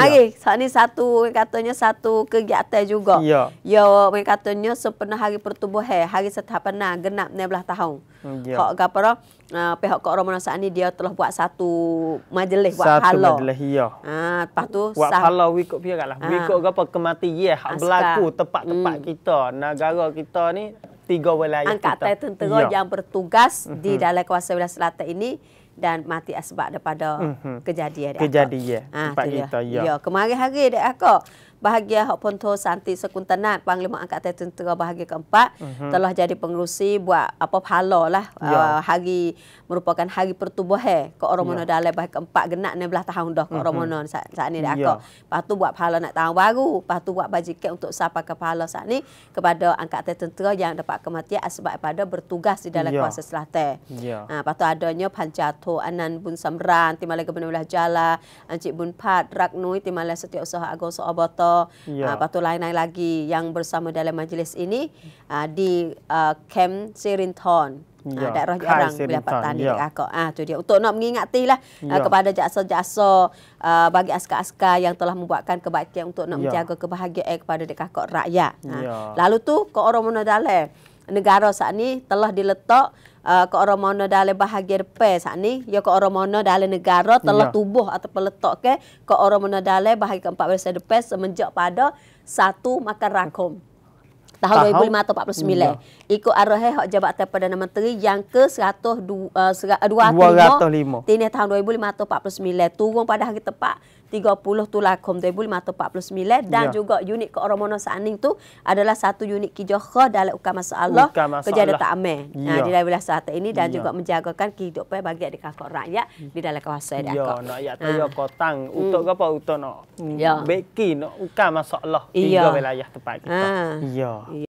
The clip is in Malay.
mari. Ya. Sebab ni satu katanya satu kegiatan juga. Ya. Ya, orang katanya sepenuh hari pertubuhan, hari setahun genap 16 tahun. Ya. Kok gapara uh, ah, pihak kok Ramadan saat ni dia telah buat satu majlis buat satu halo. Satu majlis ya. Ha, lepas tu buat sah- halo wiko piaralah. Ha. Wiko gapo kematian ya, hak berlaku tempat-tempat hmm. kita, negara kita ni tiga wilayah Angkatan kita. Angkatan tentera ya. yang bertugas di mhm. dalam kawasan wilayah selatan ini dan mati sebab daripada mm -hmm. kejadian. Kejadian. Ha, Tempat kita. Ya. ya. Kemarin hari dek aku bahagia hak pontoh santi sekuntanat panglima angkatan tentera bahagia keempat mm-hmm. telah jadi pengerusi buat apa pahala lah yeah. Ya. uh, hari merupakan hari pertubuhan ke orang yeah. mana dalam bahagia keempat genak ni belah tahun dah ke orang mhm. mana mm-hmm. saat, saat ni dah yeah. lepas tu buat pahala nak tahun baru lepas tu buat bajikan untuk siapa ke pahala saat ni kepada angkatan tentera yang dapat kematian sebab pada bertugas di dalam yeah. kuasa selatan yeah. Ha, uh, lepas tu adanya panjato anan bun samran timalaga benar-benar jala encik bun pat raknui timalaga setiap usaha agung seobotoh ya. Ah, tu lain-lain lagi yang bersama dalam majlis ini ah, di ah, Camp Sirinton. Ya. daerah Jarang Pendapat Tani ya. Kakak. Ah tu dia untuk nak mengingatilah ya. kepada jaksa-jaksa bagi askar-askar yang telah membuatkan kebaikan untuk nak ya. menjaga kebahagiaan kepada dek kakak rakyat. Ya. Lalu tu ke orang mana dalam negara saat ini telah diletak Eh, ke orang mana dalam bahagia pes ni ya ke orang mana dalam negara telah ya. tubuh atau peletok ke ke orang mana dalam bahagia keempat belas ada pes semenjak pada satu makan rakum tahun, tahun 2549 ya. ikut arahnya hak jabatan Perdana Menteri yang ke 102 uh, 205, 205. tahun atau 2549 turun pada hari tepat 30 Tulakom 2549 dan ya. juga unit Keoromono Saning tu adalah satu unit Kijokho dalam Ukam Masalah Kejadian Tak ame. Ha, ya. Nah, di dalam wilayah Selatan ini dan ya. juga menjagakan kehidupan bagi adik kakak rakyat di dalam kawasan adik ya, kakak. Ya, nak yata ya kotang. Ha. Hmm. Untuk apa? Untuk nak ya. beki nak Ukam Masalah tiga ya. wilayah tempat kita. Ha. Ya. ya.